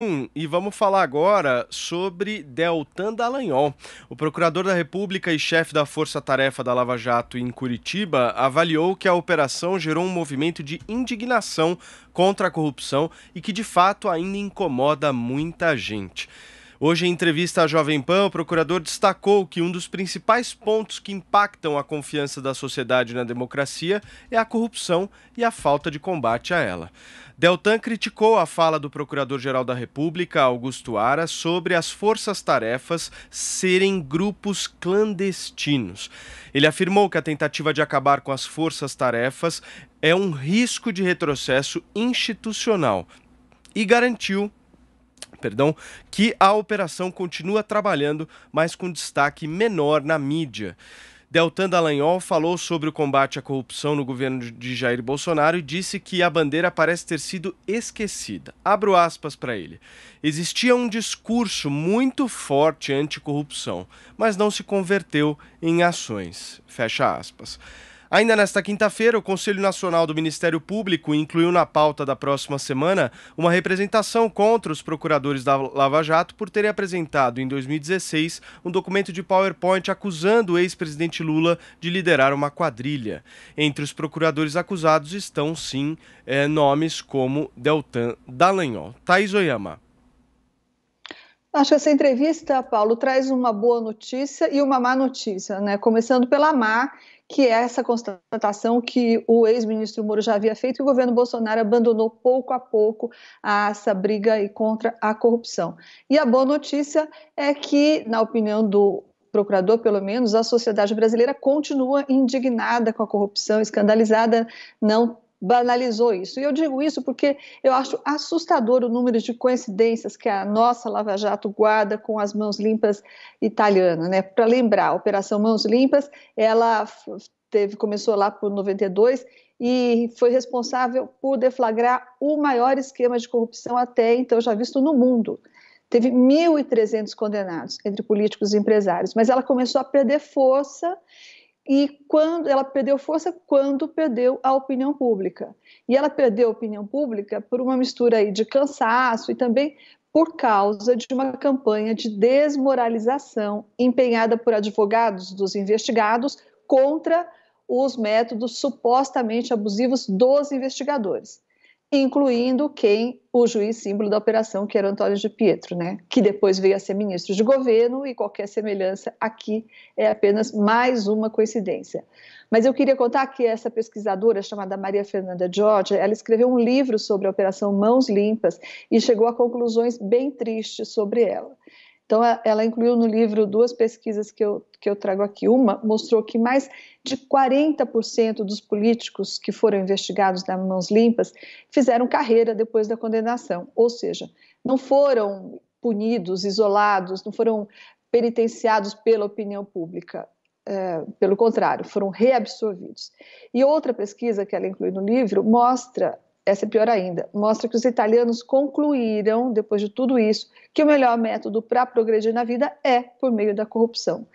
Hum, e vamos falar agora sobre Deltan Dallagnol. O procurador da República e chefe da Força Tarefa da Lava Jato em Curitiba avaliou que a operação gerou um movimento de indignação contra a corrupção e que de fato ainda incomoda muita gente. Hoje, em entrevista à Jovem Pan, o procurador destacou que um dos principais pontos que impactam a confiança da sociedade na democracia é a corrupção e a falta de combate a ela. Deltan criticou a fala do Procurador-Geral da República, Augusto Ara, sobre as forças-tarefas serem grupos clandestinos. Ele afirmou que a tentativa de acabar com as forças-tarefas é um risco de retrocesso institucional e garantiu perdão, que a operação continua trabalhando, mas com destaque menor na mídia. Deltan Dallagnol falou sobre o combate à corrupção no governo de Jair Bolsonaro e disse que a bandeira parece ter sido esquecida. Abro aspas para ele. Existia um discurso muito forte anticorrupção, mas não se converteu em ações. Fecha aspas. Ainda nesta quinta-feira, o Conselho Nacional do Ministério Público incluiu na pauta da próxima semana uma representação contra os procuradores da Lava Jato por terem apresentado em 2016 um documento de PowerPoint acusando o ex-presidente Lula de liderar uma quadrilha. Entre os procuradores acusados estão, sim, é, nomes como Deltan Dallagnol. Thaís Oyama. Acho que essa entrevista, Paulo, traz uma boa notícia e uma má notícia, né? Começando pela má, que é essa constatação que o ex-ministro Moro já havia feito e o governo Bolsonaro abandonou pouco a pouco a, essa briga e contra a corrupção. E a boa notícia é que, na opinião do procurador, pelo menos, a sociedade brasileira continua indignada com a corrupção, escandalizada, não banalizou isso. E eu digo isso porque eu acho assustador o número de coincidências que a nossa Lava Jato guarda com as mãos limpas italiana, né? Para lembrar, a Operação Mãos Limpas, ela teve começou lá por 92 e foi responsável por deflagrar o maior esquema de corrupção até então já visto no mundo. Teve 1.300 condenados entre políticos e empresários, mas ela começou a perder força e quando ela perdeu força quando perdeu a opinião pública. E ela perdeu a opinião pública por uma mistura aí de cansaço e também por causa de uma campanha de desmoralização empenhada por advogados dos investigados contra os métodos supostamente abusivos dos investigadores incluindo quem o juiz símbolo da operação, que era Antônio de Pietro, né? que depois veio a ser ministro de governo, e qualquer semelhança aqui é apenas mais uma coincidência. Mas eu queria contar que essa pesquisadora, chamada Maria Fernanda George, ela escreveu um livro sobre a Operação Mãos Limpas e chegou a conclusões bem tristes sobre ela. Então, ela incluiu no livro duas pesquisas que eu, que eu trago aqui. Uma mostrou que mais de 40% dos políticos que foram investigados nas Mãos Limpas fizeram carreira depois da condenação, ou seja, não foram punidos, isolados, não foram penitenciados pela opinião pública. É, pelo contrário, foram reabsorvidos. E outra pesquisa que ela inclui no livro mostra essa é pior ainda, mostra que os italianos concluíram, depois de tudo isso, que o melhor método para progredir na vida é por meio da corrupção,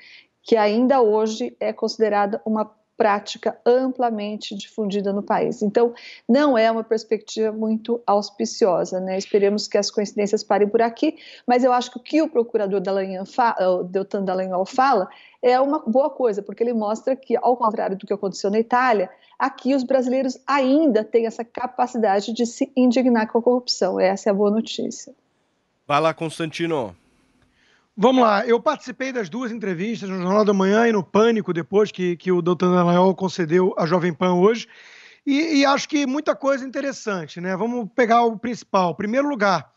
que ainda hoje é considerada uma prática amplamente difundida no país. Então, não é uma perspectiva muito auspiciosa, né? Esperemos que as coincidências parem por aqui, mas eu acho que o que o procurador Dallagnol fala, eh, Deltan Dallagnol fala é uma boa coisa, porque ele mostra que, ao contrário do que aconteceu na Itália, aqui os brasileiros ainda têm essa capacidade de se indignar com a corrupção. Essa é a boa notícia. Vai lá, Constantino. Vamos lá, eu participei das duas entrevistas no Jornal da Manhã e no Pânico, depois que, que o doutor Dallagnol concedeu à Jovem Pan hoje, e, e acho que muita coisa interessante, né? Vamos pegar o principal. Primeiro lugar,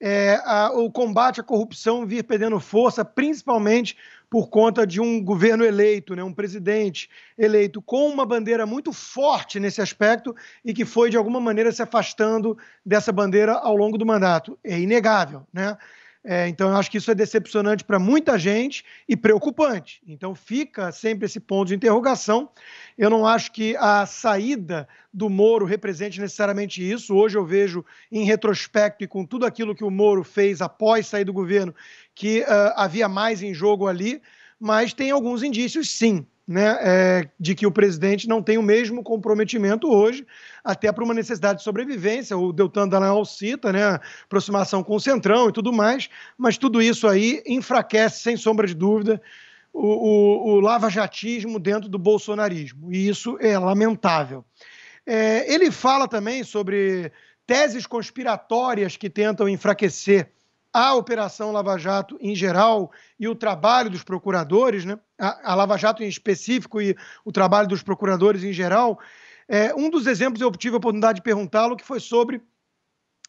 é, a, o combate à corrupção vir perdendo força, principalmente por conta de um governo eleito, né, um presidente eleito com uma bandeira muito forte nesse aspecto e que foi, de alguma maneira, se afastando dessa bandeira ao longo do mandato. É inegável. Né? É, então, eu acho que isso é decepcionante para muita gente e preocupante. Então, fica sempre esse ponto de interrogação. Eu não acho que a saída do Moro represente necessariamente isso. Hoje eu vejo, em retrospecto e com tudo aquilo que o Moro fez após sair do governo, que uh, havia mais em jogo ali mas tem alguns indícios, sim, né, é, de que o presidente não tem o mesmo comprometimento hoje, até para uma necessidade de sobrevivência. O Deltan Dallagnol cita né, aproximação com o Centrão e tudo mais, mas tudo isso aí enfraquece, sem sombra de dúvida, o, o, o lavajatismo dentro do bolsonarismo. E isso é lamentável. É, ele fala também sobre teses conspiratórias que tentam enfraquecer a Operação Lava Jato em geral e o trabalho dos procuradores, né? a, a Lava Jato em específico e o trabalho dos procuradores em geral, é, um dos exemplos eu tive a oportunidade de perguntá-lo que foi sobre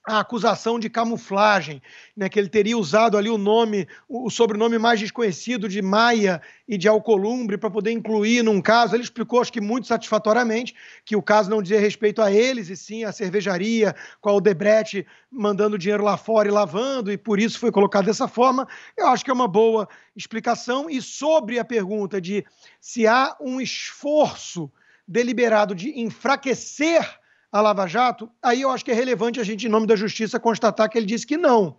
a acusação de camuflagem, né, que ele teria usado ali o nome, o sobrenome mais desconhecido de Maia e de Alcolumbre para poder incluir num caso. Ele explicou, acho que muito satisfatoriamente, que o caso não dizia respeito a eles, e sim à cervejaria, com a Odebrecht mandando dinheiro lá fora e lavando, e por isso foi colocado dessa forma. Eu acho que é uma boa explicação. E sobre a pergunta de se há um esforço deliberado de enfraquecer a Lava Jato, aí eu acho que é relevante a gente, em nome da justiça, constatar que ele disse que não.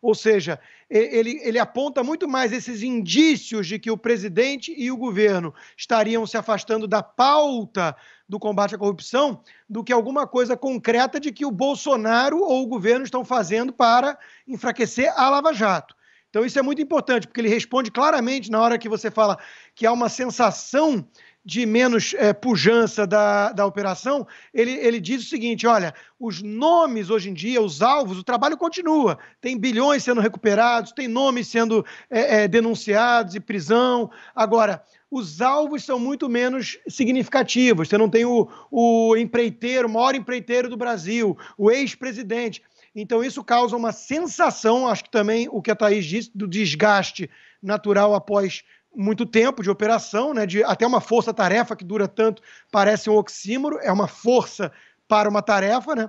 Ou seja, ele, ele aponta muito mais esses indícios de que o presidente e o governo estariam se afastando da pauta do combate à corrupção do que alguma coisa concreta de que o Bolsonaro ou o governo estão fazendo para enfraquecer a Lava Jato. Então isso é muito importante, porque ele responde claramente na hora que você fala que há uma sensação de menos é, pujança da, da operação, ele, ele diz o seguinte: olha, os nomes hoje em dia, os alvos, o trabalho continua. Tem bilhões sendo recuperados, tem nomes sendo é, é, denunciados e prisão. Agora, os alvos são muito menos significativos. Você não tem o, o empreiteiro, o maior empreiteiro do Brasil, o ex-presidente então, isso causa uma sensação, acho que também o que a Thaís disse, do desgaste natural após muito tempo de operação, né, de até uma força-tarefa que dura tanto parece um oxímoro, é uma força para uma tarefa, né?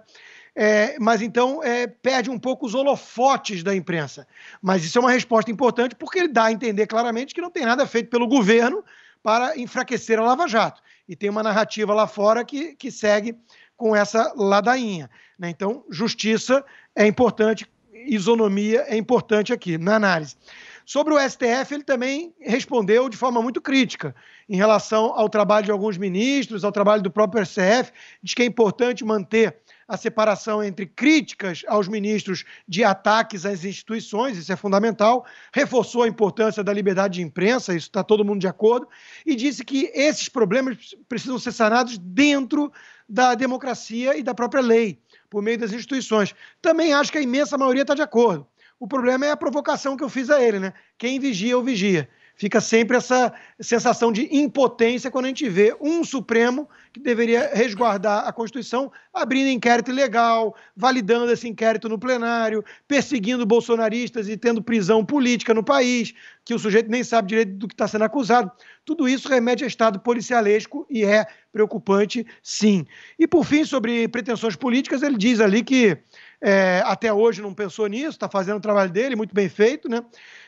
É, mas então é, perde um pouco os holofotes da imprensa. Mas isso é uma resposta importante porque ele dá a entender claramente que não tem nada feito pelo governo para enfraquecer a Lava Jato. E tem uma narrativa lá fora que, que segue com essa ladainha. Né? Então, justiça é importante, isonomia é importante aqui na análise. Sobre o STF, ele também respondeu de forma muito crítica em relação ao trabalho de alguns ministros, ao trabalho do próprio STF, de que é importante manter a separação entre críticas aos ministros de ataques às instituições, isso é fundamental, reforçou a importância da liberdade de imprensa, isso está todo mundo de acordo, e disse que esses problemas precisam ser sanados dentro da democracia e da própria lei, por meio das instituições. Também acho que a imensa maioria está de acordo. O problema é a provocação que eu fiz a ele, né? Quem vigia, ou vigia. Fica sempre essa sensação de impotência quando a gente vê um Supremo que deveria resguardar a Constituição abrindo inquérito legal, validando esse inquérito no plenário, perseguindo bolsonaristas e tendo prisão política no país, que o sujeito nem sabe direito do que está sendo acusado. Tudo isso remete a estado policialesco e é preocupante, sim. E por fim, sobre pretensões políticas, ele diz ali que é, até hoje não pensou nisso, está fazendo o trabalho dele, muito bem feito, né?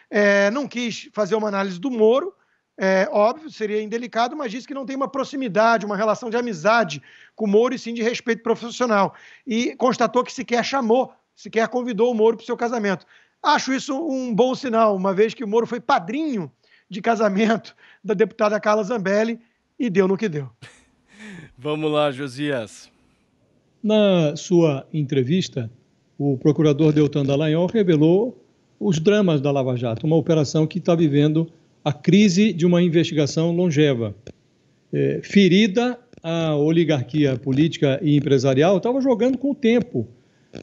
É, não quis fazer uma análise do Moro, é, óbvio, seria indelicado, mas disse que não tem uma proximidade, uma relação de amizade com o Moro e sim de respeito profissional. E constatou que sequer chamou, sequer convidou o Moro para o seu casamento. Acho isso um bom sinal, uma vez que o Moro foi padrinho de casamento da deputada Carla Zambelli e deu no que deu. Vamos lá, Josias. Na sua entrevista, o procurador Deltan Dallagnol revelou os dramas da Lava Jato, uma operação que está vivendo a crise de uma investigação longeva. É, ferida, a oligarquia política e empresarial estava jogando com o tempo.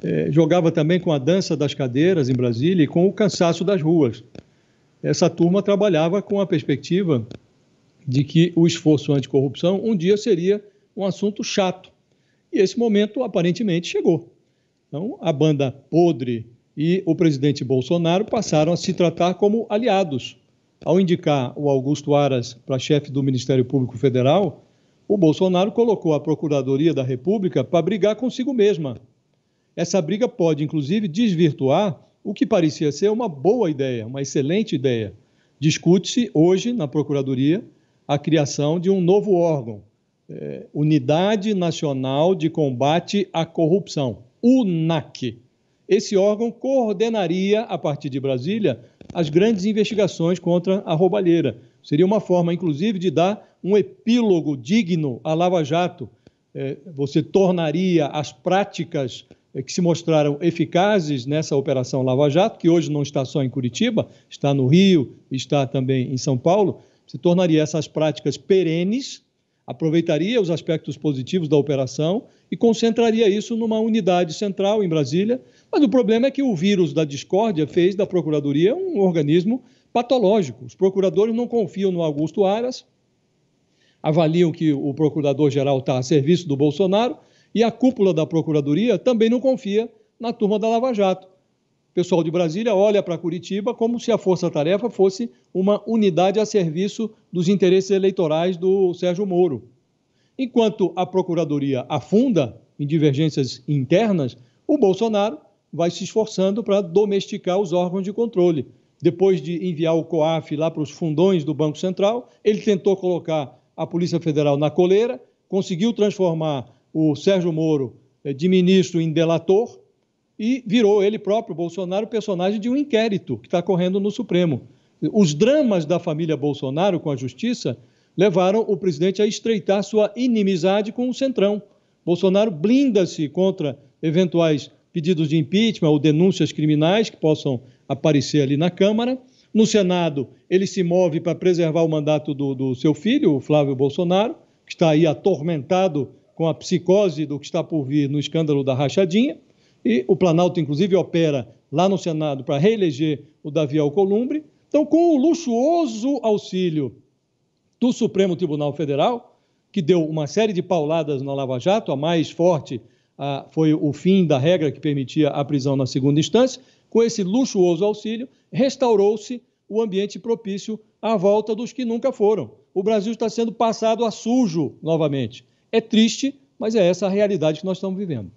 É, jogava também com a dança das cadeiras em Brasília e com o cansaço das ruas. Essa turma trabalhava com a perspectiva de que o esforço anticorrupção um dia seria um assunto chato. E esse momento, aparentemente, chegou. Então, a banda podre e o presidente Bolsonaro passaram a se tratar como aliados. Ao indicar o Augusto Aras para chefe do Ministério Público Federal, o Bolsonaro colocou a Procuradoria da República para brigar consigo mesma. Essa briga pode, inclusive, desvirtuar o que parecia ser uma boa ideia, uma excelente ideia. Discute-se hoje na Procuradoria a criação de um novo órgão, é, Unidade Nacional de Combate à Corrupção, UNAC. Esse órgão coordenaria, a partir de Brasília, as grandes investigações contra a roubalheira. Seria uma forma, inclusive, de dar um epílogo digno à Lava Jato. É, você tornaria as práticas é, que se mostraram eficazes nessa operação Lava Jato, que hoje não está só em Curitiba, está no Rio, está também em São Paulo, se tornaria essas práticas perenes aproveitaria os aspectos positivos da operação e concentraria isso numa unidade central em Brasília. Mas o problema é que o vírus da discórdia fez da Procuradoria um organismo patológico. Os procuradores não confiam no Augusto Aras, avaliam que o procurador-geral está a serviço do Bolsonaro e a cúpula da Procuradoria também não confia na turma da Lava Jato pessoal de Brasília olha para Curitiba como se a Força Tarefa fosse uma unidade a serviço dos interesses eleitorais do Sérgio Moro. Enquanto a Procuradoria afunda em divergências internas, o Bolsonaro vai se esforçando para domesticar os órgãos de controle. Depois de enviar o COAF lá para os fundões do Banco Central, ele tentou colocar a Polícia Federal na coleira, conseguiu transformar o Sérgio Moro eh, de ministro em delator, e virou ele próprio, Bolsonaro, personagem de um inquérito que está correndo no Supremo. Os dramas da família Bolsonaro com a justiça levaram o presidente a estreitar sua inimizade com o Centrão. Bolsonaro blinda-se contra eventuais pedidos de impeachment ou denúncias criminais que possam aparecer ali na Câmara. No Senado, ele se move para preservar o mandato do, do seu filho, o Flávio Bolsonaro, que está aí atormentado com a psicose do que está por vir no escândalo da rachadinha. E o Planalto, inclusive, opera lá no Senado para reeleger o Davi Alcolumbre. Então, com o luxuoso auxílio do Supremo Tribunal Federal, que deu uma série de pauladas na Lava Jato, a mais forte foi o fim da regra que permitia a prisão na segunda instância, com esse luxuoso auxílio, restaurou-se o ambiente propício à volta dos que nunca foram. O Brasil está sendo passado a sujo novamente. É triste, mas é essa a realidade que nós estamos vivendo.